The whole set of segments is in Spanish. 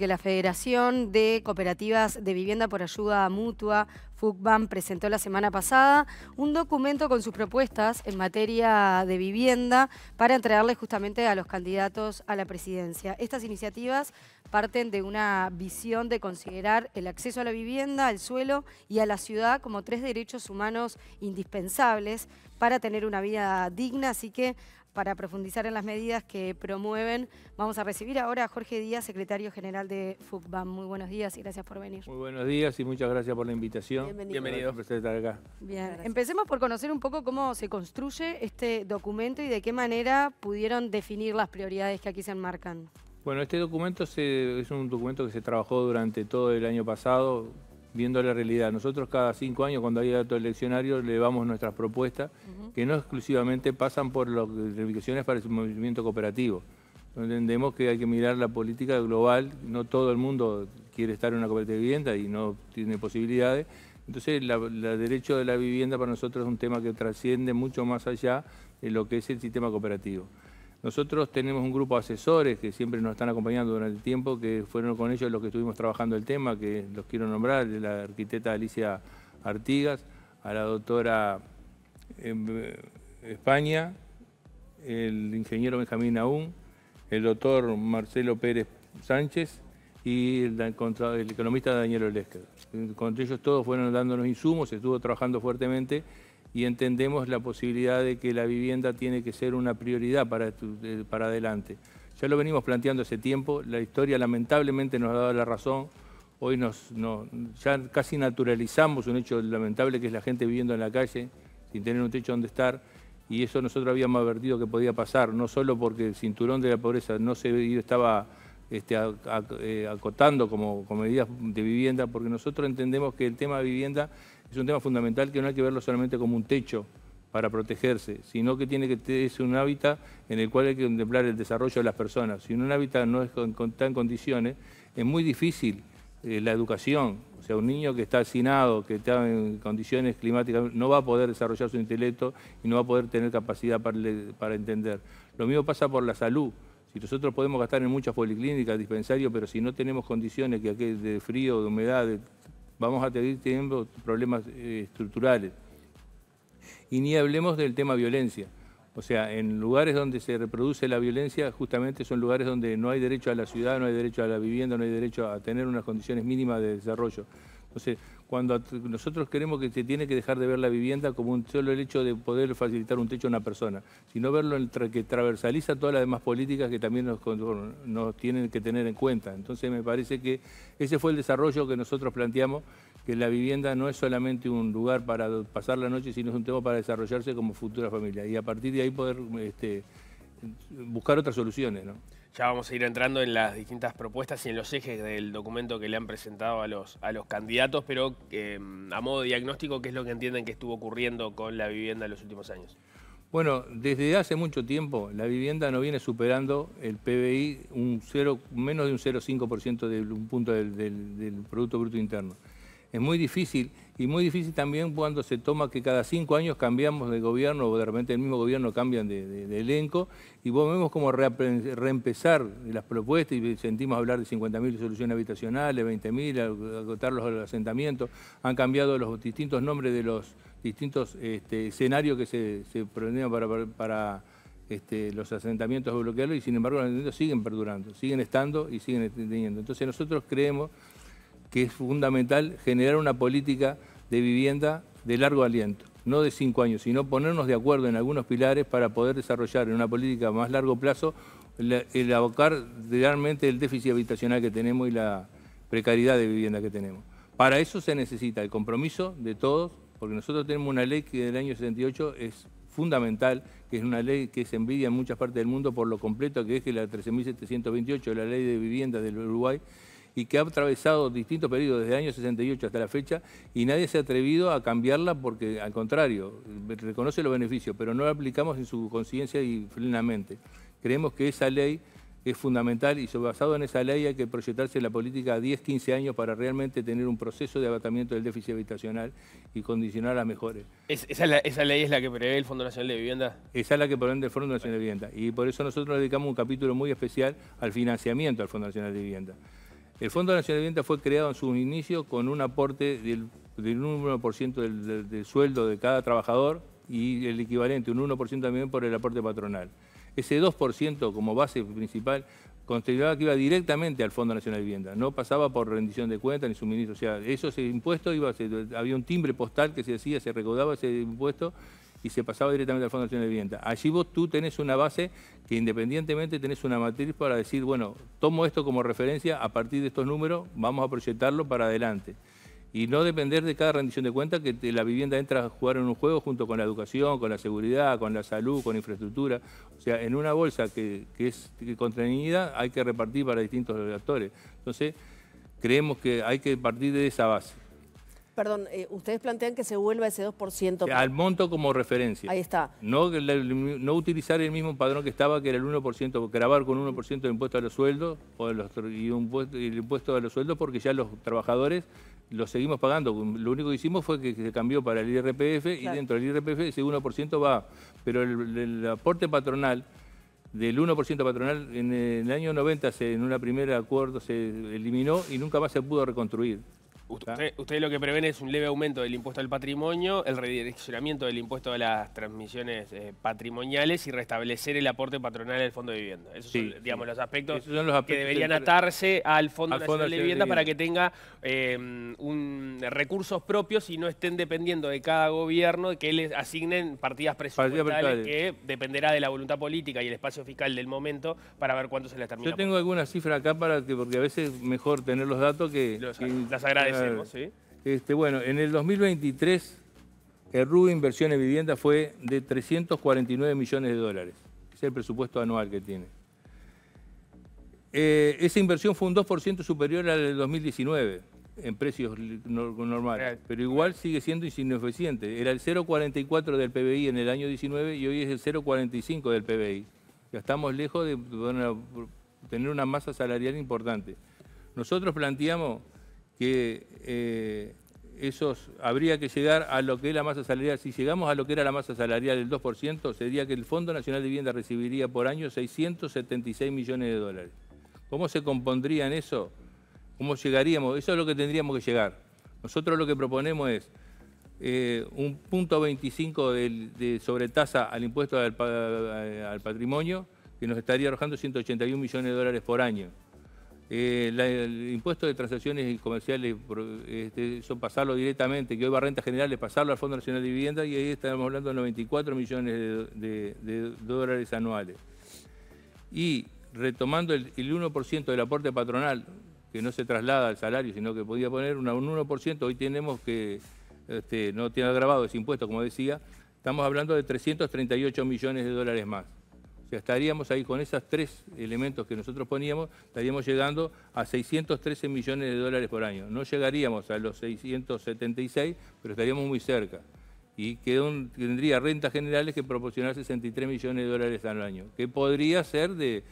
que la Federación de Cooperativas de Vivienda por Ayuda Mutua, FUCBAM, presentó la semana pasada un documento con sus propuestas en materia de vivienda para entregarle justamente a los candidatos a la presidencia. Estas iniciativas parten de una visión de considerar el acceso a la vivienda, al suelo y a la ciudad como tres derechos humanos indispensables para tener una vida digna, así que para profundizar en las medidas que promueven. Vamos a recibir ahora a Jorge Díaz, secretario general de FUCBAM. Muy buenos días y gracias por venir. Muy buenos días y muchas gracias por la invitación. Bienvenido. Bienvenido. Bien, empecemos por conocer un poco cómo se construye este documento y de qué manera pudieron definir las prioridades que aquí se enmarcan. Bueno, este documento es un documento que se trabajó durante todo el año pasado viendo la realidad. Nosotros cada cinco años, cuando hay datos eleccionarios, vamos nuestras propuestas, que no exclusivamente pasan por las reivindicaciones para el movimiento cooperativo. Entendemos que hay que mirar la política global, no todo el mundo quiere estar en una cooperativa de vivienda y no tiene posibilidades. Entonces, el derecho de la vivienda para nosotros es un tema que trasciende mucho más allá de lo que es el sistema cooperativo. Nosotros tenemos un grupo de asesores que siempre nos están acompañando durante el tiempo, que fueron con ellos los que estuvimos trabajando el tema, que los quiero nombrar, la arquitecta Alicia Artigas, a la doctora em, España, el ingeniero Benjamín Aún, el doctor Marcelo Pérez Sánchez y el, economista Daniel Olesker. Con ellos todos fueron dándonos insumos, estuvo trabajando fuertemente y entendemos la posibilidad de que la vivienda tiene que ser una prioridad para, para adelante. Ya lo venimos planteando hace tiempo, la historia lamentablemente nos ha dado la razón, hoy nos, ya casi naturalizamos un hecho lamentable que es la gente viviendo en la calle sin tener un techo donde estar y eso nosotros habíamos advertido que podía pasar, no solo porque el cinturón de la pobreza no se estaba este, eh, acotando como, como medidas de vivienda, porque nosotros entendemos que el tema de vivienda es un tema fundamental que no hay que verlo solamente como un techo para protegerse, sino que tiene que tener un hábitat en el cual hay que contemplar el desarrollo de las personas. Si un hábitat no está en condiciones, es muy difícil eh, la educación. O sea, un niño que está hacinado, que está en condiciones climáticas, no va a poder desarrollar su intelecto y no va a poder tener capacidad para, entender. Lo mismo pasa por la salud. Si nosotros podemos gastar en muchas policlínicas, dispensarios, pero si no tenemos condiciones que de frío, de humedad, de vamos a seguir teniendo problemas eh, estructurales. Y ni hablemos del tema violencia. O sea, en lugares donde se reproduce la violencia, justamente son lugares donde no hay derecho a la ciudad, no hay derecho a la vivienda, no hay derecho a tener unas condiciones mínimas de desarrollo. Entonces, cuando nosotros queremos que se tiene que dejar de ver la vivienda como solo el hecho de poder facilitar un techo a una persona, sino verlo entre que transversaliza todas las demás políticas que también nos, tienen que tener en cuenta. Entonces, me parece que ese fue el desarrollo que nosotros planteamos que la vivienda no es solamente un lugar para pasar la noche, sino es un tema para desarrollarse como futura familia. Y a partir de ahí poder este, buscar otras soluciones. ¿no? Ya vamos a ir entrando en las distintas propuestas y en los ejes del documento que le han presentado a los, a los candidatos, pero em, a modo diagnóstico, ¿qué es lo que entienden que estuvo ocurriendo con la vivienda en los últimos años? Bueno, desde hace mucho tiempo la vivienda no viene superando el PBI un cero, menos de un 0,5% del un punto del, del Producto Bruto Interno es muy difícil y muy difícil también cuando se toma que cada cinco años cambiamos de gobierno o de repente el mismo gobierno cambian de, elenco y volvemos como a reempezar las propuestas y sentimos hablar de 50.000 soluciones habitacionales, 20.000, agotar los asentamientos, han cambiado los distintos nombres de los distintos este, escenarios que se, proponían para, este, los asentamientos bloquearlos y sin embargo los asentamientos siguen perdurando, siguen estando y siguen teniendo. Entonces nosotros creemos que es fundamental generar una política de vivienda de largo aliento, no de cinco años, sino ponernos de acuerdo en algunos pilares para poder desarrollar en una política a más largo plazo el, abocar realmente el déficit habitacional que tenemos y la precariedad de vivienda que tenemos. Para eso se necesita el compromiso de todos, porque nosotros tenemos una ley que del año 78 es fundamental, que es una ley que se envidia en muchas partes del mundo por lo completo que es que la 13.728, la ley de vivienda del Uruguay, y que ha atravesado distintos periodos desde el año 68 hasta la fecha y nadie se ha atrevido a cambiarla porque al contrario, reconoce los beneficios, pero no la aplicamos en su conciencia y plenamente. Creemos que esa ley es fundamental y basado en esa ley hay que proyectarse la política a 10, 15 años para realmente tener un proceso de abatamiento del déficit habitacional y condicionar a mejores. esa, ley es la que prevé el Fondo Nacional de Vivienda? Esa es la que prevé el Fondo Nacional de Vivienda y por eso nosotros dedicamos un capítulo muy especial al financiamiento al Fondo Nacional de Vivienda. El Fondo Nacional de Vivienda fue creado en su inicio con un aporte del, 1% del, sueldo de cada trabajador y el equivalente, un 1% también por el aporte patronal. Ese 2% como base principal consideraba que iba directamente al Fondo Nacional de Vivienda, no pasaba por rendición de cuentas ni suministro. O sea, ese impuesto iba, había un timbre postal que se decía, se recaudaba ese impuesto y se pasaba directamente al Fondo Nacional de Vivienda. Allí vos tú tenés una base que independientemente tenés una matriz para decir, bueno, tomo esto como referencia, a partir de estos números vamos a proyectarlo para adelante. Y no depender de cada rendición de cuentas que la vivienda entra a jugar en un juego junto con la educación, con la seguridad, con la salud, con infraestructura. O sea, en una bolsa que, que es contenida hay que repartir para distintos actores. Entonces, creemos que hay que partir de esa base. Perdón, eh, ustedes plantean que se vuelva ese 2%. Al monto como referencia. Ahí está. No, no utilizar el mismo padrón que estaba, que era el 1%, grabar con 1% de impuesto a los sueldos o y un, el impuesto a los sueldos porque ya los trabajadores los seguimos pagando. Lo único que hicimos fue que se cambió para el IRPF y dentro del IRPF ese 1% va. Pero el, aporte patronal del 1% patronal en el año 90 en un primer acuerdo se eliminó y nunca más se pudo reconstruir. Ustedes lo que prevén es un leve aumento del impuesto al patrimonio, el redireccionamiento del impuesto a las transmisiones eh, patrimoniales y restablecer el aporte patronal al Fondo de Vivienda. Esos son, digamos, los aspectos que deberían atarse al Fondo de, Vivienda para que tenga em, recursos propios y no estén dependiendo de cada gobierno que les asignen partidas presupuestarias que dependerá de la voluntad política y el espacio fiscal del momento para ver cuánto se les termina. Yo tengo alguna cifra acá para que, porque a veces es mejor tener los datos que... las agradezco. Este, bueno, en el 2023 el RUB Inversión en Vivienda fue de 349 millones de dólares. Es el presupuesto anual que tiene. Eh, esa inversión fue un 2% superior al del 2019 en precios normales, pero igual sigue siendo insuficiente. Era el 0,44 del PBI en el año 19 y hoy es el 0,45 del PBI. Ya estamos lejos de tener una masa salarial importante. Nosotros planteamos que eh, esos, habría que llegar a lo que es la masa salarial. Si llegamos a lo que era la masa salarial del 2%, sería que el Fondo Nacional de Vivienda recibiría por año 676 millones de dólares. ¿Cómo se compondría en eso? ¿Cómo llegaríamos? Eso es lo que tendríamos que llegar. Nosotros lo que proponemos es eh, un punto 25 de, sobretasa al impuesto al, al patrimonio, que nos estaría arrojando 181 millones de dólares por año. Eh, el impuesto de transacciones comerciales este, son pasarlo directamente, que hoy va renta general, es pasarlo al Fondo Nacional de Vivienda y ahí estamos hablando de 94 millones de, dólares anuales. Y retomando el, 1% del aporte patronal, que no se traslada al salario, sino que podía poner un 1%, hoy tenemos que, este, no tiene agravado ese impuesto, como decía, estamos hablando de 338 millones de dólares más estaríamos ahí con esos tres elementos que nosotros poníamos, estaríamos llegando a 613 millones de dólares por año. No llegaríamos a los 676, pero estaríamos muy cerca. Y tendría rentas generales que proporcionar 63 millones de dólares al año, qué podría ser de,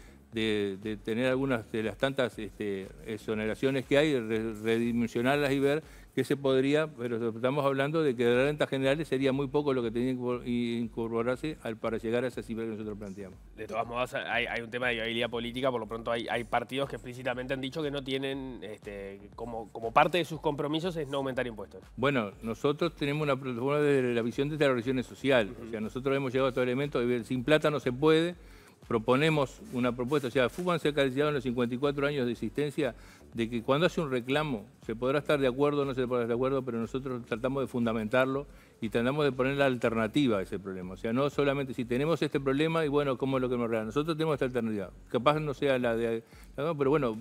tener algunas de las tantas este, exoneraciones que hay, redimensionarlas y ver que se podría, pero estamos hablando de que de rentas generales sería muy poco lo que tenía que incorporarse al, para llegar a esa cifra que nosotros planteamos. De todas modas, hay, un tema de viabilidad política, por lo pronto hay, partidos que explícitamente han dicho que no tienen, este, como, como parte de sus compromisos es no aumentar impuestos. Bueno, nosotros tenemos una de la visión desde la región social, o sea, nosotros hemos llegado a todo elemento, sin plata no se puede, proponemos una propuesta, o sea, FUBAN se ha en los 54 años de existencia de que cuando hace un reclamo, se podrá estar de acuerdo o no se podrá estar de acuerdo, pero nosotros tratamos de fundamentarlo y tratamos de poner la alternativa a ese problema. O sea, no solamente si tenemos este problema y bueno, ¿cómo es lo que nos regala? Nosotros tenemos esta alternativa. Capaz no sea la de... pero bueno,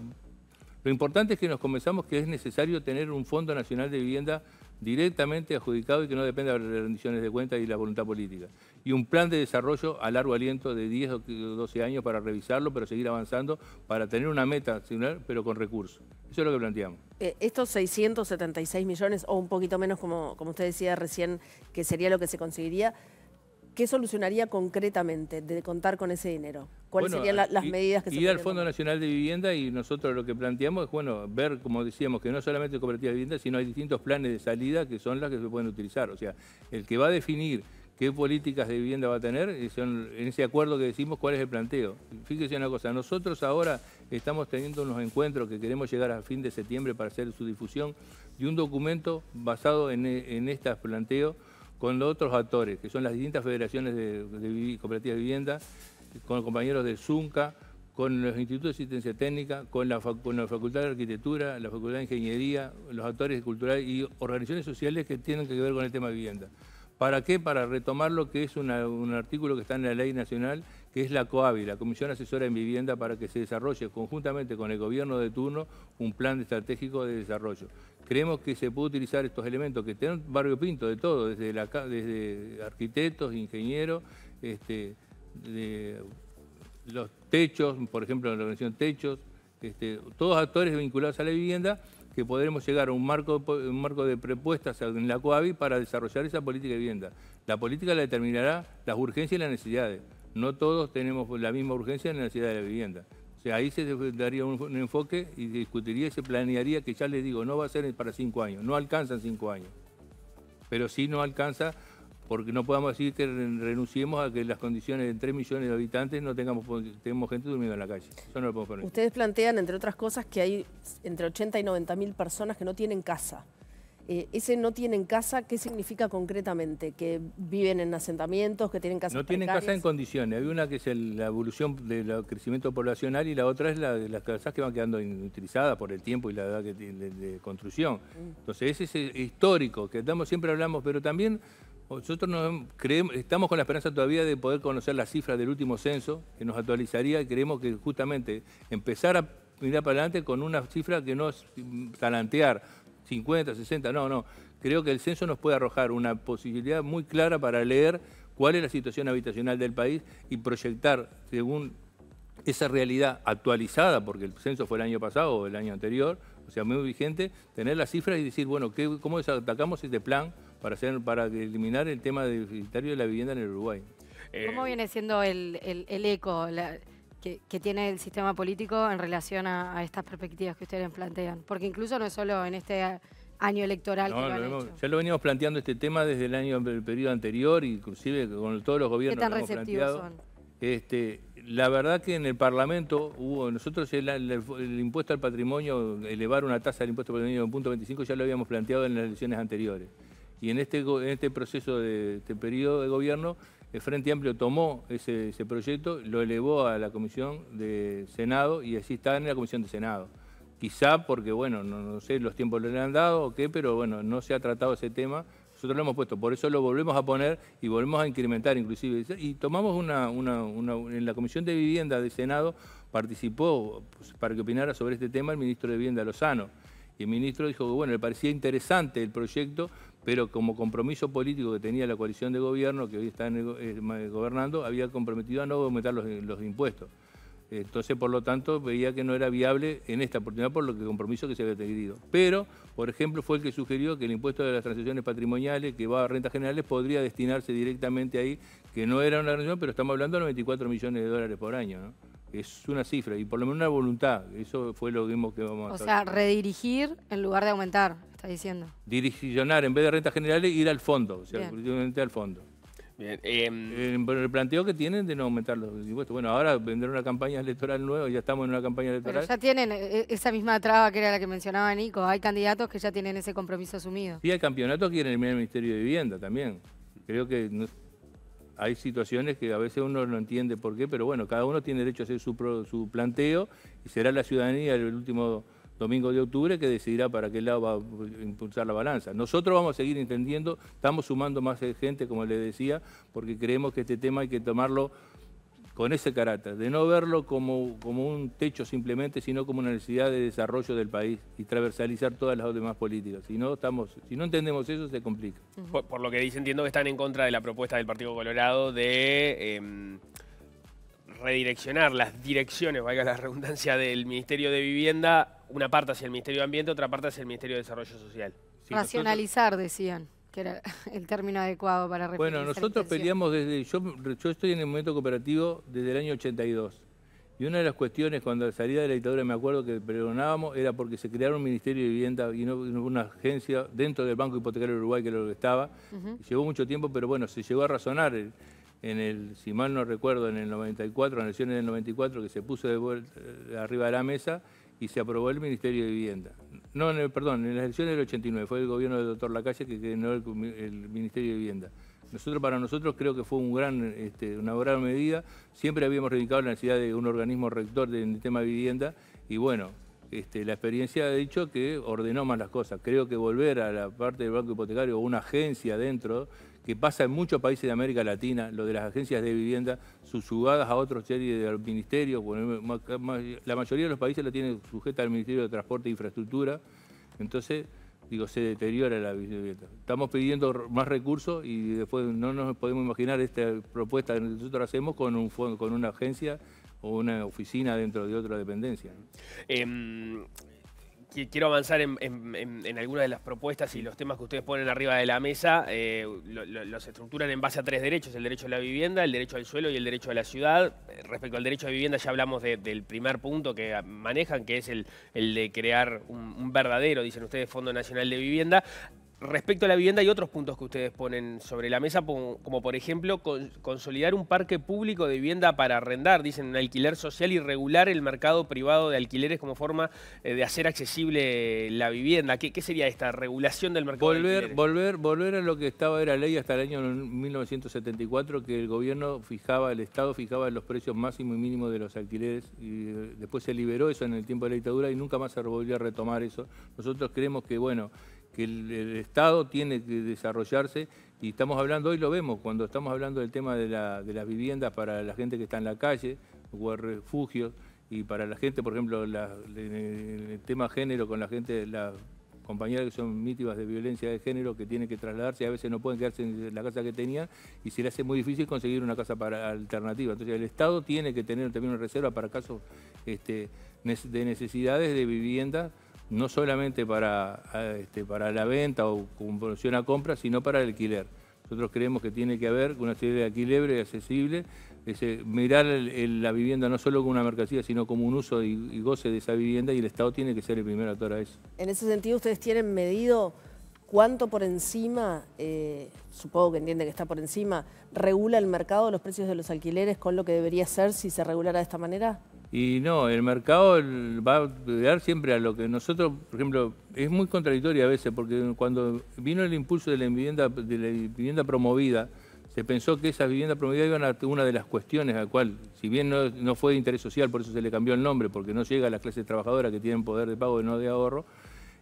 lo importante es que nos comenzamos que es necesario tener un Fondo Nacional de Vivienda directamente adjudicado y que no dependa de las rendiciones de cuentas y la voluntad política. Y un plan de desarrollo a largo aliento de 10 o 12 años para revisarlo, pero seguir avanzando, para tener una meta similar, pero con recursos. Eso es lo que planteamos. Eh, estos 676 millones, o un poquito menos, como, como usted decía recién, que sería lo que se conseguiría, ¿qué solucionaría concretamente de contar con ese dinero? ¿Cuáles serían las medidas que y se Ir al Fondo Nacional de Vivienda y nosotros lo que planteamos es, bueno, ver, como decíamos, que no solamente cooperativa de vivienda, sino hay distintos planes de salida que son las que se pueden utilizar. O sea, el que va a definir qué políticas de vivienda va a tener, eh, son, en ese acuerdo que decimos cuál es el planteo. Fíjese una cosa, nosotros ahora estamos teniendo unos encuentros que queremos llegar a fin de septiembre para hacer su difusión de un documento basado en, en este planteo planteos con los otros actores, que son las distintas federaciones de, cooperativas de vivienda, con los compañeros de Zunca, con los institutos de asistencia técnica, con la, Facultad de Arquitectura, la Facultad de Ingeniería, los actores culturales y organizaciones sociales que tienen que ver con el tema de vivienda. ¿Para qué? Para retomar lo que es un artículo que está en la ley nacional, que es la COAVI, la Comisión Asesora en Vivienda, para que se desarrolle conjuntamente con el gobierno de turno un plan estratégico de desarrollo, creemos que se puede utilizar estos elementos que tienen barrio pinto de todo, desde, arquitectos, ingenieros, este, los techos, por ejemplo, la organización Techos, este, todos actores vinculados a la vivienda, que podremos llegar a un marco, de propuestas en la COAVI para desarrollar esa política de vivienda. La política la determinará las urgencias y las necesidades. No todos tenemos la misma urgencia en la necesidad de la vivienda ahí se daría un, enfoque y discutiría y se planearía que ya les digo, no va a ser para cinco años, no alcanzan cinco años. Pero sí no alcanza porque no podemos decir que renunciemos a que las condiciones de tres millones de habitantes no tengamos, tenemos gente durmiendo en la calle. Eso no lo podemos poner. Ustedes plantean, entre otras cosas, que hay entre 80 y 90 mil personas que no tienen casa. Eh, ese no tienen casa, ¿qué significa concretamente? ¿Que viven en asentamientos, que tienen casa? No tienen casa en condiciones. Hay una que es la evolución del crecimiento poblacional y la otra es la de las casas que van quedando inutilizadas por el tiempo y la edad de, construcción. Mm. Entonces, ese es histórico, que estamos, siempre hablamos, pero también nosotros creemos, estamos con la esperanza todavía de poder conocer las cifras del último censo, que nos actualizaría y creemos que justamente empezar a mirar para adelante con una cifra que no es mm, talantear, 50, 60, no, no. Creo que el censo nos puede arrojar una posibilidad muy clara para leer cuál es la situación habitacional del país y proyectar según esa realidad actualizada, porque el censo fue el año pasado o el año anterior, o sea, muy vigente, tener las cifras y decir, bueno, ¿cómo desatacamos este plan para, hacer, para eliminar el tema deficitario de la vivienda en el Uruguay? ¿Cómo eh, viene siendo el, el eco? La que, tiene el sistema político en relación a, estas perspectivas que ustedes plantean. Porque incluso no es solo en este año electoral que lo, Ya lo venimos planteando este tema desde el año el periodo anterior, inclusive con todos los gobiernos ¿Qué tan que Son? Este, la verdad que en el Parlamento hubo, nosotros el, impuesto al patrimonio, elevar una tasa del impuesto al patrimonio de un punto 25 ya lo habíamos planteado en las elecciones anteriores. Y en este, en este proceso de este periodo de gobierno el Frente Amplio tomó ese, proyecto, lo elevó a la Comisión de Senado y así está en la Comisión de Senado. Quizá porque, bueno, no, sé, los tiempos le han dado o qué, pero bueno, no se ha tratado ese tema. Nosotros lo hemos puesto, por eso lo volvemos a poner y volvemos a incrementar inclusive. Y tomamos una, en la Comisión de Vivienda de Senado participó pues, para que opinara sobre este tema el ministro de Vivienda Lozano y el ministro dijo que bueno, le parecía interesante el proyecto, pero como compromiso político que tenía la coalición de gobierno, que hoy está eh, gobernando, había comprometido a no aumentar los, impuestos. Entonces, por lo tanto, veía que no era viable en esta oportunidad por lo que compromiso que se había tenido. Pero, por ejemplo, fue el que sugirió que el impuesto de las transacciones patrimoniales que va a rentas generales podría destinarse directamente ahí, que no era una reunión, pero estamos hablando de 94 millones de dólares por año. ¿no? es una cifra y por lo menos una voluntad. Eso fue lo mismo que vamos a hacer. O sea, redirigir en lugar de aumentar, está diciendo. Dirigionar, en vez de rentas generales, ir al fondo, o sea, al fondo. Bien, em, eh, el planteo que tienen de no aumentar los impuestos. Bueno, ahora vendrá una campaña electoral nueva, ya estamos en una campaña electoral. ya tienen eh, eh, esa misma traba que era la que mencionaba Nico. Hay candidatos que ya tienen ese compromiso asumido. Y hay campeonatos que quieren eliminar el Ministerio de Vivienda también. Creo que hay situaciones que a veces uno no entiende por qué, pero bueno, cada uno tiene derecho a hacer su, planteo y será la ciudadanía el último domingo de octubre que decidirá para qué lado va a impulsar la balanza. Nosotros vamos a seguir entendiendo, estamos sumando más gente, como les decía, porque creemos que este tema hay que tomarlo con ese carácter, de no verlo como, como un techo simplemente, sino como una necesidad de desarrollo del país y transversalizar todas las demás políticas. Si no, estamos, si no entendemos eso, se complica. Por, lo que dice, entiendo que están en contra de la propuesta del Partido Colorado de... Em, redireccionar las direcciones, valga la redundancia, del Ministerio de Vivienda, una parte hacia el Ministerio de Ambiente, otra parte hacia el Ministerio de Desarrollo Social. Racionalizar, decían que era el término adecuado para Bueno, nosotros peleamos desde, yo, estoy en el movimiento cooperativo desde el año 82. Y una de las cuestiones cuando salía de la dictadura, me acuerdo que perdonábamos, era porque se crearon un Ministerio de Vivienda y no una agencia dentro del Banco Hipotecario de Uruguay, que lo que estaba. Llevó mucho tiempo, pero bueno, se llegó a razonar, en el, si mal no recuerdo, en el 94, en las elecciones del 94, que se puso de vuelta, eh, arriba de la mesa y se aprobó el Ministerio de Vivienda. No, en perdón, en las elecciones del 89, fue el gobierno del doctor Lacalle que creó el, Ministerio de Vivienda. Nosotros, para nosotros, creo que fue este, una gran medida. Siempre habíamos reivindicado la necesidad de un organismo rector en tema de vivienda y bueno, este, la experiencia ha dicho que ordenó más las cosas. Creo que volver a la parte del banco hipotecario o una agencia dentro que pasa en muchos países de América Latina, lo de las agencias de vivienda subyugadas a otros series del ministerio, la mayoría de los países la tienen sujeta al Ministerio de Transporte e Infraestructura, entonces digo, se deteriora la vivienda. Estamos pidiendo más recursos y después no nos podemos imaginar esta propuesta que nosotros hacemos con, un, con una agencia o una oficina dentro de otra dependencia. Em, quiero avanzar en, algunas de las propuestas y los temas que ustedes ponen arriba de la mesa. Eh, los estructuran en base a tres derechos, el derecho a la vivienda, el derecho al suelo y el derecho a la ciudad. Respecto al derecho a vivienda ya hablamos del primer punto que manejan, que es el, de crear un verdadero, dicen ustedes, Fondo Nacional de Vivienda respecto a la vivienda hay otros puntos que ustedes ponen sobre la mesa, como por ejemplo consolidar un parque público de vivienda para arrendar, dicen un alquiler social y regular el mercado privado de alquileres como forma eh, de hacer accesible la vivienda. ¿Qué, sería esta regulación del mercado? Volver, volver, volver a lo que estaba era ley hasta el año 1974, que el gobierno fijaba, el Estado fijaba los precios máximo y mínimos de los alquileres y eh, después se liberó eso en el tiempo de la dictadura y nunca más se volvió a retomar eso. Nosotros creemos que, bueno, que el, Estado tiene que desarrollarse y estamos hablando, hoy lo vemos, cuando estamos hablando del tema de, la, de las viviendas para la gente que está en la calle o refugio y para la gente, por ejemplo, el tema género con la gente, las compañeras que son víctimas de violencia de género que tienen que trasladarse, y a veces no pueden quedarse en la casa que tenían y se le hace muy difícil conseguir una casa para alternativa. Entonces el Estado tiene que tener también una reserva para casos este, de necesidades de vivienda no solamente para, ah, este, para la venta o conversión a compra, sino para el alquiler. Nosotros creemos que tiene que haber una serie de y accesible, mirar la vivienda no solo como una mercancía, sino como un uso y, goce de esa vivienda y el Estado tiene que ser el primer actor a eso. En ese sentido, ¿ustedes tienen medido cuánto por encima, eh, supongo que entiende que está por encima, regula el mercado los precios de los alquileres con lo que debería ser si se regulara de esta manera? Y no, el mercado va a dar siempre a lo que nosotros, por ejemplo, es muy contradictorio a veces, porque cuando vino el impulso de la vivienda, promovida, se pensó que esas viviendas promovidas iban a una de las cuestiones a la cual, si bien no, fue de interés social, por eso se le cambió el nombre, porque no llega a las clases trabajadoras que tienen poder de pago y no de ahorro,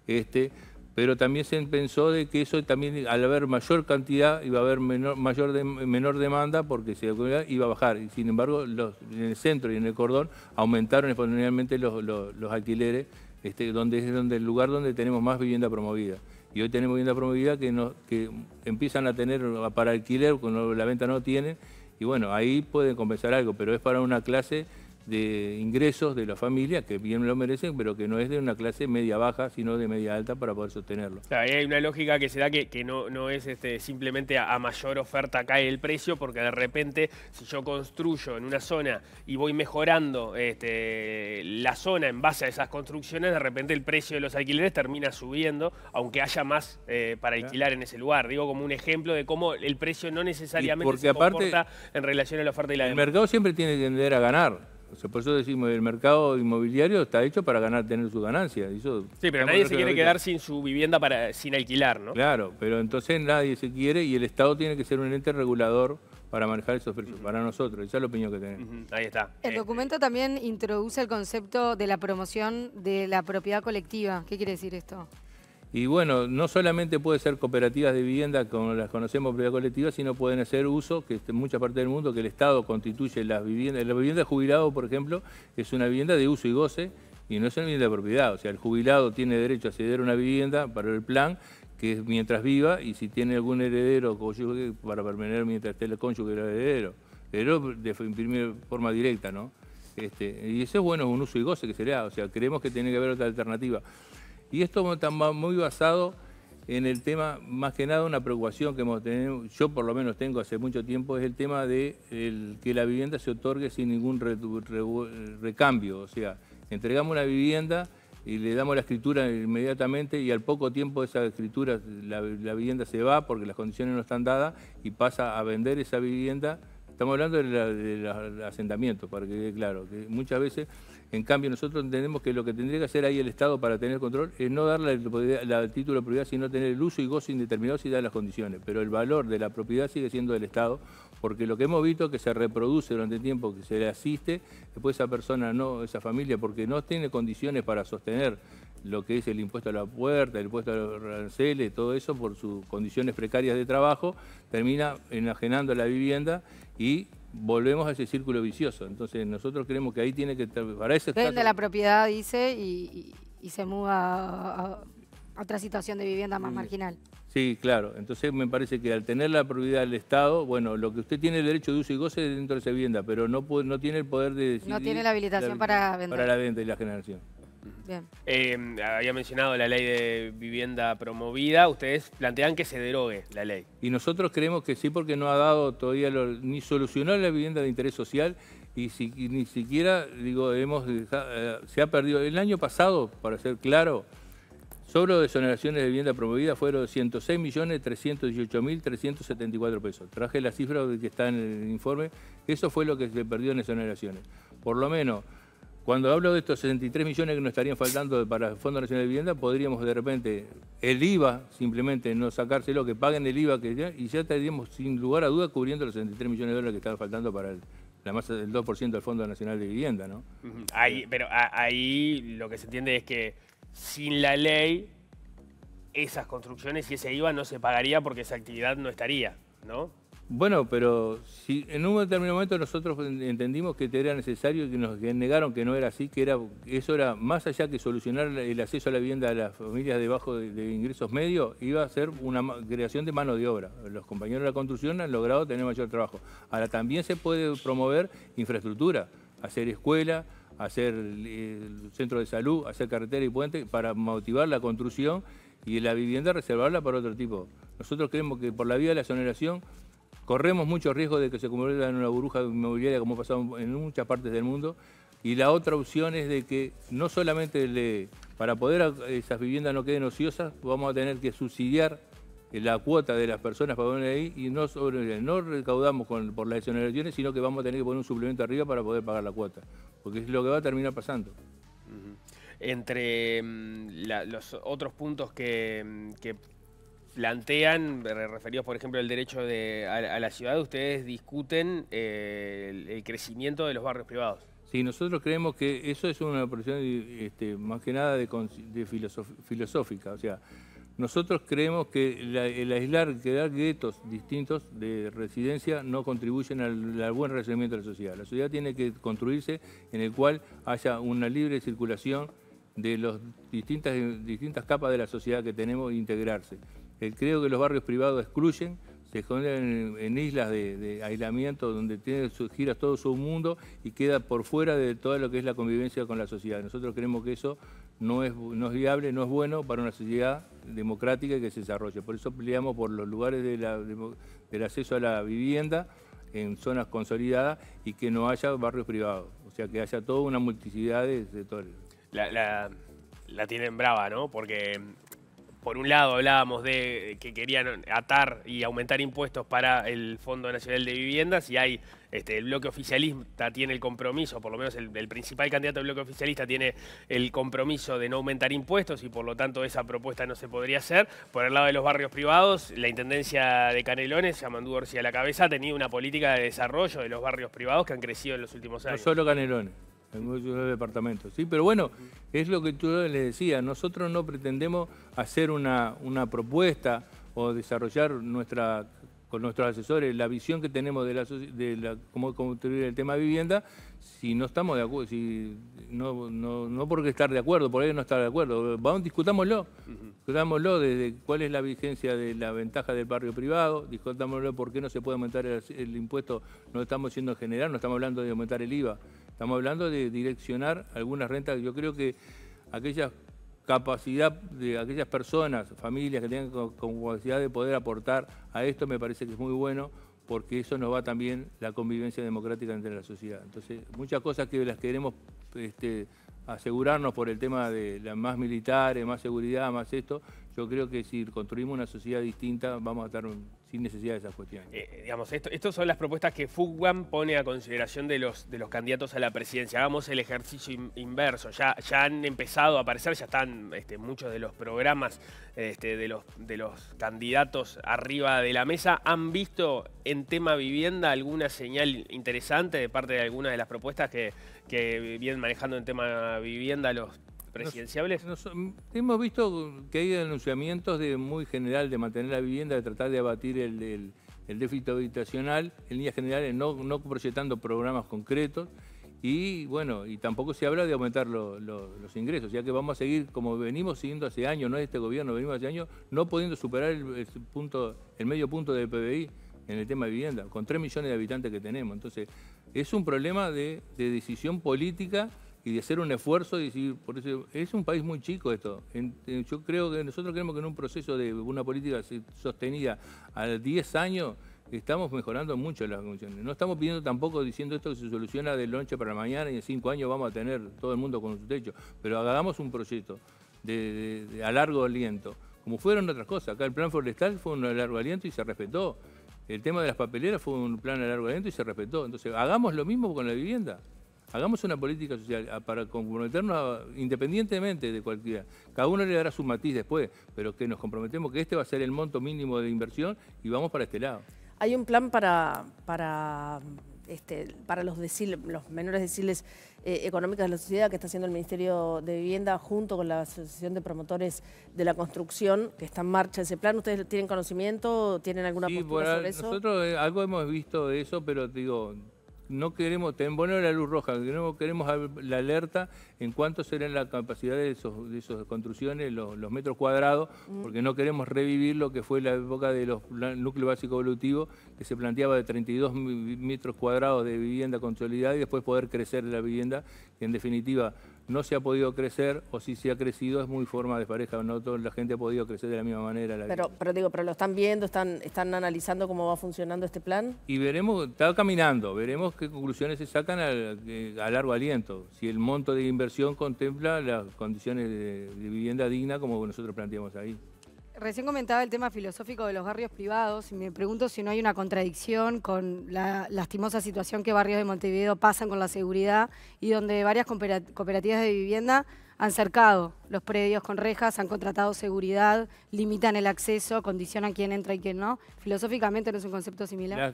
este, pero también se pensó de que eso también al haber mayor cantidad iba a haber menor, mayor menor demanda porque se iba a bajar. Y sin embargo, en el centro y en el cordón aumentaron exponencialmente los, alquileres, este, donde es el lugar donde tenemos más vivienda promovida. Y hoy tenemos vivienda promovida que, no, que empiezan a tener para alquiler, cuando la venta no tiene. y bueno, ahí pueden compensar algo, pero es para una clase de ingresos de la familia, que bien lo merecen, pero que no es de una clase media baja, sino de media alta para poder sostenerlo. hay una lógica que se da que, no, no es este, simplemente a, mayor oferta cae el precio, porque de repente si yo construyo en una zona y voy mejorando este, la zona en base a esas construcciones, de repente el precio de los alquileres termina subiendo, aunque haya más eh, para alquilar en ese lugar. Digo como un ejemplo de cómo el precio no necesariamente porque se comporta en relación a la oferta y la demanda. El mercado siempre tiene que tender a ganar por eso decimos, el mercado inmobiliario está hecho para ganar, tener su ganancia. sí, pero nadie se quiere quedar sin su vivienda para, sin alquilar, ¿no? Claro, pero entonces nadie se quiere y el Estado tiene que ser un ente regulador para manejar esos precios, para nosotros, esa es la opinión que tenemos. Ahí está. El este. documento también introduce el concepto de la promoción de la propiedad colectiva. ¿Qué quiere decir esto? Y bueno, no solamente puede ser cooperativas de vivienda como las conocemos propiedad colectiva, sino pueden hacer uso, que en muchas partes del mundo, que el Estado constituye las viviendas. La vivienda de jubilado, por ejemplo, es una vivienda de uso y goce y no es una vivienda de propiedad. O sea, el jubilado tiene derecho a ceder una vivienda para el plan que es mientras viva y si tiene algún heredero digo, para permanecer mientras esté el cónyuge el heredero. Pero de forma directa, ¿no? Este, y eso es bueno, un uso y goce que se le da. O sea, creemos que tiene que haber otra alternativa. Y esto está muy basado en el tema, más que nada una preocupación que hemos tenido, yo por lo menos tengo hace mucho tiempo, es el tema de que la vivienda se otorgue sin ningún recambio. O sea, entregamos una vivienda y le damos la escritura inmediatamente y al poco tiempo esa escritura, la, vivienda se va porque las condiciones no están dadas y pasa a vender esa vivienda. Estamos hablando del de asentamiento, para que quede claro, que muchas veces en cambio, nosotros entendemos que lo que tendría que hacer ahí el Estado para tener control es no darle el, título de propiedad, sino tener el uso y gozo indeterminado si dar las condiciones. Pero el valor de la propiedad sigue siendo del Estado, porque lo que hemos visto es que se reproduce durante el tiempo que se le asiste, después esa persona, no esa familia, porque no tiene condiciones para sostener lo que es el impuesto a la puerta, el impuesto a los aranceles, todo eso, por sus condiciones precarias de trabajo, termina enajenando la vivienda y volvemos a ese círculo vicioso. Entonces nosotros creemos que ahí tiene que... Para ese Vende de la propiedad, dice, y, se muda a, otra situación de vivienda más marginal. Sí, claro. Entonces me parece que al tener la propiedad del Estado, bueno, lo que usted tiene el derecho de uso y goce dentro de esa vivienda, pero no, no tiene el poder de decidir... No tiene la habilitación para vender. Para la venta y la generación. Bien. Em, había mencionado la ley de vivienda promovida. Ustedes plantean que se derogue la ley. Y nosotros creemos que sí, porque no ha dado todavía, ni solucionó la vivienda de interés social y, ni siquiera, digo, hemos eh, se ha perdido. El año pasado, para ser claro, sobre desoneraciones de vivienda promovida fueron 106.318.374 pesos. Traje la cifra que está en el informe. Eso fue lo que se perdió en exoneraciones. Por lo menos cuando hablo de estos 63 millones que nos estarían faltando para el Fondo Nacional de Vivienda, podríamos de repente, el IVA, simplemente no sacárselo, que paguen el IVA, que ya, y ya estaríamos sin lugar a duda cubriendo los 63 millones de dólares que estaban faltando para la masa del 2% del Fondo Nacional de Vivienda, ¿no? Ahí, pero ahí lo que se entiende es que sin la ley, esas construcciones y ese IVA no se pagaría porque esa actividad no estaría, ¿no? Bueno, pero si en un determinado momento nosotros entendimos que era necesario, que nos negaron que no era así, que era eso era más allá que solucionar el acceso a la vivienda a las familias debajo de, ingresos medios, iba a ser una creación de mano de obra. Los compañeros de la construcción han logrado tener mayor trabajo. Ahora también se puede promover infraestructura, hacer escuela, hacer centros eh, centro de salud, hacer carretera y puente para motivar la construcción y la vivienda reservarla para otro tipo. Nosotros creemos que por la vía de la exoneración corremos mucho riesgo de que se convierta en una burbuja inmobiliaria como ha pasado en muchas partes del mundo. Y la otra opción es de que no solamente para poder esas viviendas no queden ociosas, vamos a tener que subsidiar la cuota de las personas para poner ahí y no, no recaudamos por las exoneraciones, sino que vamos a tener que poner un suplemento arriba para poder pagar la cuota, porque es lo que va a terminar pasando. Entre mm, los otros puntos que mm, plantean, referidos por ejemplo al derecho de, a, la ciudad, ustedes discuten eh, el, crecimiento de los barrios privados. Sí, nosotros creemos que eso es una posición este, más que nada de, filosófica. O sea, nosotros creemos que el aislar, crear guetos distintos de residencia no contribuyen al, buen relacionamiento de la sociedad. La sociedad tiene que construirse en el cual haya una libre circulación de las distintas, distintas capas de la sociedad que tenemos e integrarse. Eh, creo que los barrios privados excluyen, se esconden en, islas de, aislamiento donde tiene, gira todo su mundo y queda por fuera de todo lo que es la convivencia con la sociedad. Nosotros creemos que eso no es, no es viable, no es bueno para una sociedad democrática que se desarrolle. Por eso peleamos por los lugares del acceso a la vivienda en zonas consolidadas y que no haya barrios privados. O sea, que haya toda una multiplicidad de todo. La, la, la tienen brava, ¿no? Porque por un lado hablábamos de eh, que querían atar y aumentar impuestos para el Fondo Nacional de Viviendas y hay este, el bloque oficialista tiene el compromiso, por lo menos el, principal candidato del bloque oficialista tiene el compromiso de no aumentar impuestos y por lo tanto esa propuesta no se podría hacer. Por el lado de los barrios privados, la Intendencia de Canelones, Amandú Orsi a la cabeza, ha tenido una política de desarrollo de los barrios privados que han crecido en los últimos años. No solo Canelones en muchos departamentos. ¿sí? Pero bueno, es lo que tú les decía, nosotros no pretendemos hacer una, una propuesta o desarrollar nuestra, con nuestros asesores la visión que tenemos de, la, de la, cómo construir el tema de vivienda, si no estamos de acuerdo, si no, no, no, porque estar de acuerdo, por ahí no estar de acuerdo, vamos, discutámoslo, discutámoslo desde cuál es la vigencia de la ventaja del barrio privado, discutámoslo por qué no se puede aumentar el, impuesto, no estamos siendo general, no estamos hablando de aumentar el IVA. Estamos hablando de direccionar algunas rentas. Yo creo que aquella capacidad de aquellas personas, familias que tengan capacidad de poder aportar a esto me parece que es muy bueno porque eso nos va también la convivencia democrática entre la sociedad. Entonces, muchas cosas que las queremos este, asegurarnos por el tema de más militares, más seguridad, más esto, yo creo que si construimos una sociedad distinta vamos a estar necesidad de esas cuestiones. Eh, digamos, estas son las propuestas que FUGWAN pone a consideración de los, de los candidatos a la presidencia. Hagamos el ejercicio inverso. Ya, ya han empezado a aparecer, ya están este, muchos de los programas este, de, los, de los candidatos arriba de la mesa. ¿Han visto en tema vivienda alguna señal interesante de parte de alguna de las propuestas que, que vienen manejando en tema vivienda los presidenciables? hemos visto que hay anunciamientos de muy general de mantener la vivienda, de tratar de abatir el, déficit habitacional, en líneas generales no, proyectando programas concretos. Y bueno, y tampoco se habla de aumentar los ingresos, ya que vamos a seguir como venimos siguiendo hace años, no es este gobierno, venimos hace años, no pudiendo superar el, punto, el medio punto del PBI en el tema de vivienda, con 3 millones de habitantes que tenemos. Entonces, es un problema de, de decisión política y de hacer un esfuerzo y decir, por eso es un país muy chico esto. yo creo que nosotros queremos que en un proceso de una política sostenida a 10 años estamos mejorando mucho las condiciones. No estamos pidiendo tampoco diciendo esto que se soluciona de noche para mañana y en 5 años vamos a tener todo el mundo con su techo, pero hagamos un proyecto de, a largo aliento. Como fueron otras cosas, acá el plan forestal fue un largo aliento y se respetó. El tema de las papeleras fue un plan a largo aliento y se respetó. Entonces, hagamos lo mismo con la vivienda. Hagamos una política social ah, para comprometernos independientemente de cualquiera. Cada uno le dará su matiz después, pero que nos comprometemos que este va a ser el monto mínimo de inversión y vamos para este lado. Hay un plan para, para, este, para los, los menores deciles eh, económicos económicas de la sociedad que está haciendo el Ministerio de Vivienda junto con la Asociación de Promotores de la Construcción, que está en marcha ese plan. ¿Ustedes tienen conocimiento? ¿Tienen alguna sí, sobre nosotros eso? Nosotros eh, algo hemos visto de eso, pero digo, no queremos, tenemos la luz roja, queremos la alerta en cuánto serán la capacidad de esas construcciones, los, metros cuadrados, mm. porque no queremos revivir lo que fue la época de los núcleos evolutivo que se planteaba de 32 metros cuadrados de vivienda consolidada y después poder crecer la vivienda, que en definitiva no se ha podido crecer o si se ha crecido es muy forma de pareja, no toda la gente ha podido crecer de la misma manera. pero, pero digo, pero lo están viendo, están, están analizando cómo va funcionando este plan. Y veremos, está caminando, veremos qué conclusiones se sacan eh, a, largo aliento, si el monto de inversión contempla las condiciones de vivienda digna como nosotros planteamos ahí. Recién comentaba el tema filosófico de los barrios privados y me pregunto si no hay una contradicción con la lastimosa situación que barrios de Montevideo pasan con la seguridad y donde varias cooperativas de vivienda han cercado los predios con rejas, han contratado seguridad, limitan el acceso, condicionan quién entra y quién no. Filosóficamente no es un concepto similar.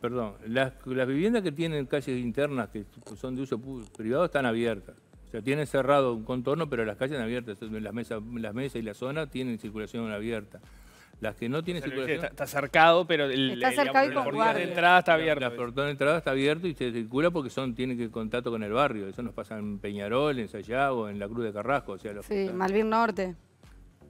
perdón, las, las, viviendas que tienen calles internas que son de uso privado están abiertas. O sea, tiene cerrado un contorno, pero las calles están abiertas, las mesas, las mesas y la zona tienen circulación abierta. Las que no tienen circulación... Está, cercado, pero el, de entrada está abierta. La, portón de entrada está abierto y se circula porque son tienen que contacto con el barrio. Eso nos pasa en Peñarol, en Sayago, en la Cruz de Carrasco. O sea, los sí, Malvin Norte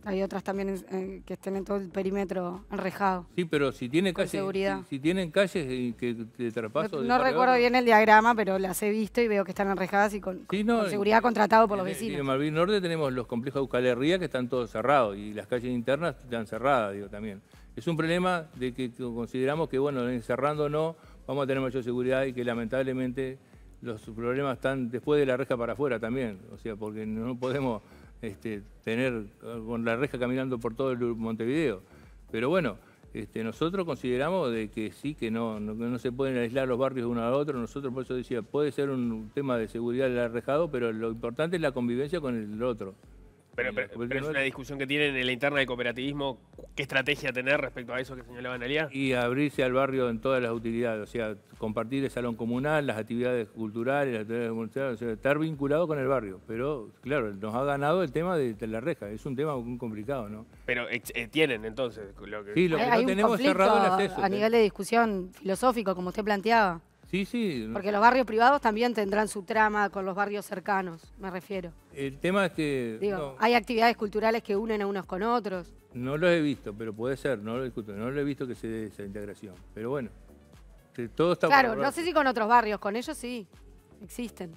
hay otras también que estén en todo el perímetro enrejado. Sí, pero si tiene calles, Si, tienen calles eh, que de No, recuerdo bien el diagrama, pero las he visto y veo que están enrejadas y con, seguridad contratado por los vecinos. En Malvin Norte tenemos los complejos de que están todos cerrados y las calles internas están cerradas, digo, también. Es un problema de que consideramos que, bueno, encerrando no, vamos a tener mayor seguridad y que lamentablemente los problemas están después de la reja para afuera también. O sea, porque no podemos... Este, tener eh, con la reja caminando por todo el Montevideo. Pero bueno, este, nosotros consideramos de que sí, que no, no, se pueden aislar los barrios de uno al otro. Nosotros, por eso decía, puede ser un tema de seguridad el arrejado, pero lo importante es la convivencia con el otro. Pero, es una discusión que tienen en la interna del cooperativismo, qué estrategia tener respecto a eso que señalaba Analia? Y abrirse al barrio en todas las utilidades, o sea, compartir el salón comunal, las actividades culturales, las actividades o sea, estar vinculado con el barrio. Pero, claro, nos ha ganado el tema de, la reja, es un tema muy complicado, ¿no? Pero eh, tienen entonces lo que... Sí, lo que no tenemos cerrado el acceso. A nivel de discusión filosófico, como usted planteaba. Sí, sí. Porque los barrios privados también tendrán su trama con los barrios cercanos, me refiero. El tema es que... hay actividades culturales que unen a unos con otros. No lo he visto, pero puede ser, no lo discuto, no lo he visto que se dé esa integración. Pero bueno, todo está... Claro, no sé si con otros barrios, con ellos sí, existen.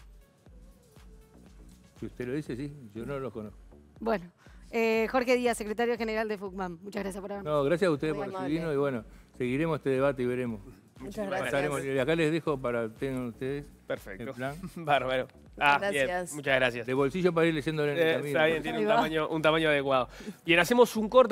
Si usted lo dice, sí, yo no los conozco. Bueno, eh, Jorge Díaz, secretario general de FUCMAM, muchas gracias por habernos. No, gracias a ustedes por recibirnos y bueno, seguiremos este debate y veremos. Muchas gracias. acá les dejo para tengan ustedes. Perfecto. plan. Bárbaro. Ah, gracias. Muchas gracias. De bolsillo para ir leyéndole en el eh, camino. tiene un tamaño, un tamaño adecuado. Bien, hacemos un corte al